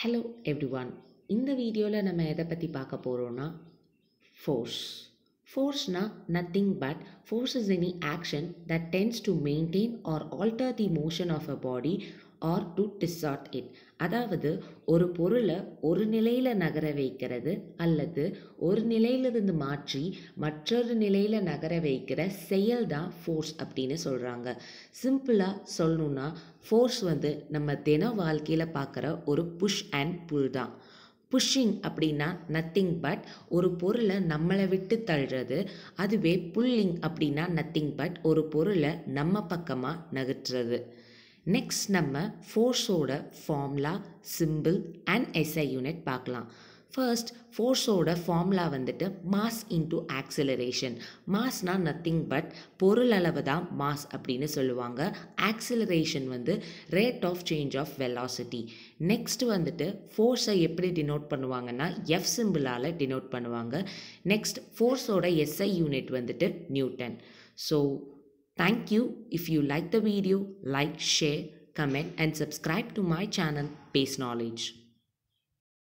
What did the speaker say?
hello every one இந்த வீடியோவில் நம்ம எதை பற்றி பார்க்க போகிறோன்னா force Force-na nothing but force is any action that tends to maintain or alter the motion of a body or to distort it அதாவது ஒரு பொருளை ஒரு நிலையில் நகர வைக்கிறது அல்லது ஒரு நிலையிலிருந்து மாற்றி மற்றொரு நிலையில் நகர வைக்கிற செயல் தான் ஃபோர்ஸ் அப்படின்னு சொல்கிறாங்க சிம்பிளாக சொல்லணுன்னா ஃபோர்ஸ் வந்து நம்ம தின வாழ்க்கையில் பார்க்குற ஒரு புஷ் அண்ட் புல் தான் புஷ்ஷிங் அப்படின்னா நத்திங் பட் ஒரு பொருளை நம்மளை விட்டு தள்ளுறது அதுவே புல்லிங் அப்படின்னா நத்திங் பட் ஒரு பொருளை நம்ம பக்கமாக நகற்றுறது நெக்ஸ்ட் நம்ம ஃபோர்ஸோட formula simple and SI unit பார்க்கலாம் ஃபர்ஸ்ட் ஃபோர்ஸோட ஃபார்முலா வந்துட்டு மாஸ் இன்டு ஆக்சிலரேஷன் மாஸ்னால் நத்திங் பட் பொருள் அளவு தான் மாஸ் அப்படின்னு சொல்லுவாங்க ஆக்சிலரேஷன் வந்து rate of change of velocity next வந்துட்டு ஃபோர்ஸை எப்படி டினோட் பண்ணுவாங்கன்னா எஃப் சிம்பிளால் டினோட் பண்ணுவாங்க நெக்ஸ்ட் ஃபோர்ஸோட எஸ்ஐ யூனிட் வந்துட்டு Newton so thank you if you like the video like share comment and subscribe to my channel base knowledge